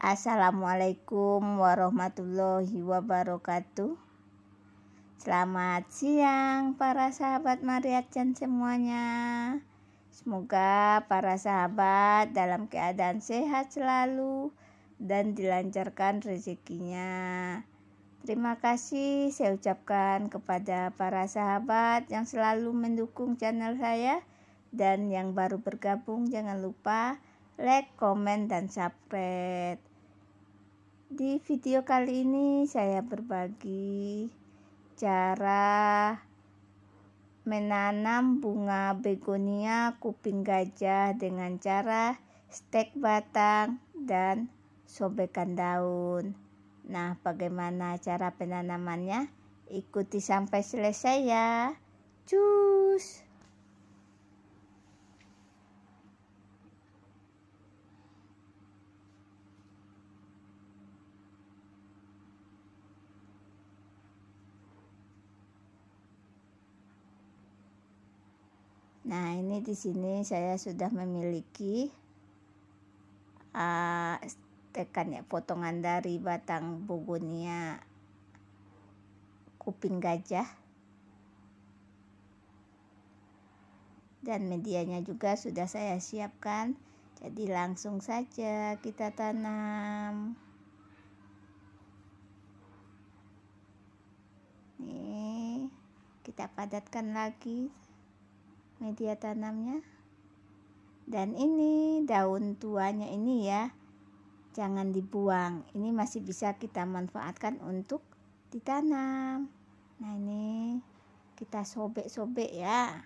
Assalamualaikum warahmatullahi wabarakatuh. Selamat siang para sahabat Mariacan semuanya. Semoga para sahabat dalam keadaan sehat selalu dan dilancarkan rezekinya. Terima kasih saya ucapkan kepada para sahabat yang selalu mendukung channel saya dan yang baru bergabung jangan lupa like, komen, dan subscribe. Di video kali ini saya berbagi cara menanam bunga begonia kuping gajah dengan cara stek batang dan sobekan daun. Nah, bagaimana cara penanamannya? Ikuti sampai selesai ya. Cus. Nah, ini di sini saya sudah memiliki uh, tekan ya potongan dari batang bubunya kuping gajah dan medianya juga sudah saya siapkan jadi langsung saja kita tanam nih kita padatkan lagi media tanamnya dan ini daun tuanya ini ya jangan dibuang ini masih bisa kita manfaatkan untuk ditanam nah ini kita sobek-sobek ya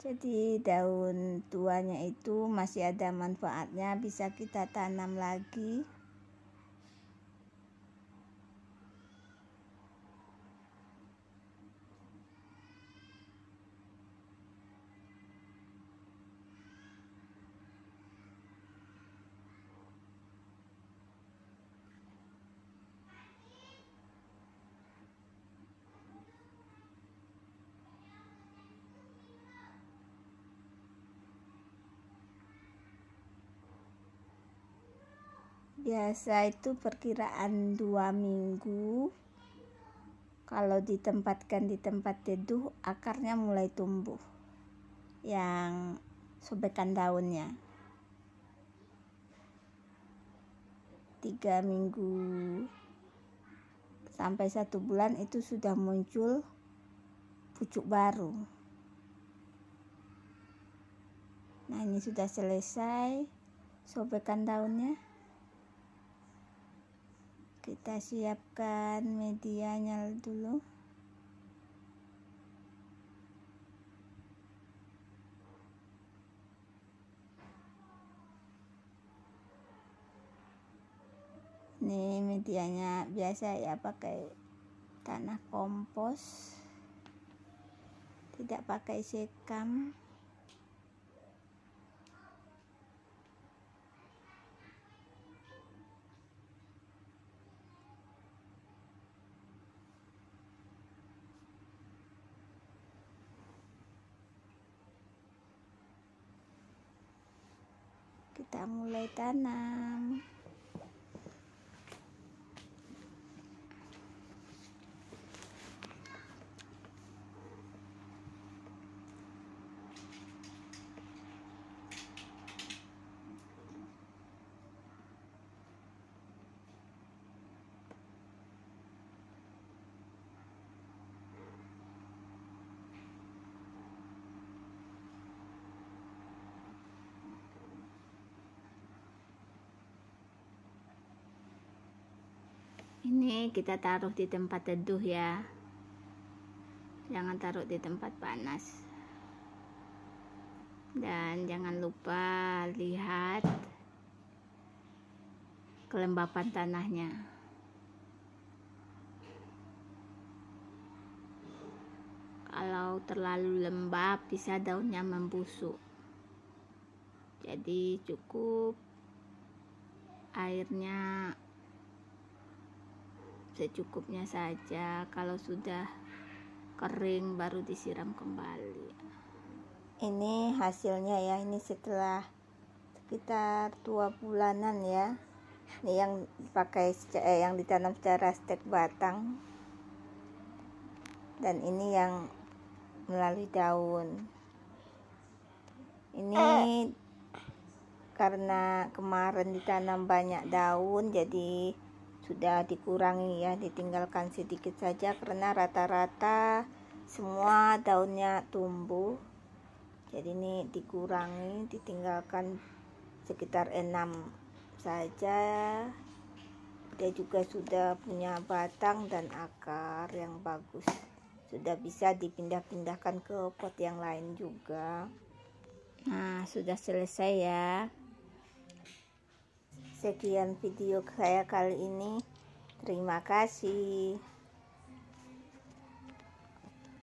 Jadi daun tuanya itu masih ada manfaatnya bisa kita tanam lagi biasa itu perkiraan dua minggu kalau ditempatkan di tempat teduh akarnya mulai tumbuh yang sobekan daunnya tiga minggu sampai satu bulan itu sudah muncul pucuk baru nah ini sudah selesai sobekan daunnya kita siapkan medianya dulu ini medianya biasa ya pakai tanah kompos tidak pakai sekam kita mulai tanam ini kita taruh di tempat teduh ya jangan taruh di tempat panas dan jangan lupa lihat kelembapan tanahnya kalau terlalu lembab bisa daunnya membusuk jadi cukup airnya secukupnya saja. Kalau sudah kering baru disiram kembali. Ini hasilnya ya, ini setelah sekitar dua bulanan ya. Ini yang pakai eh, yang ditanam secara stek batang. Dan ini yang melalui daun. Ini karena kemarin ditanam banyak daun jadi sudah dikurangi ya ditinggalkan sedikit saja karena rata-rata semua daunnya tumbuh jadi ini dikurangi ditinggalkan sekitar enam saja dia juga sudah punya batang dan akar yang bagus sudah bisa dipindah-pindahkan ke pot yang lain juga nah sudah selesai ya sekian video saya kali ini terima kasih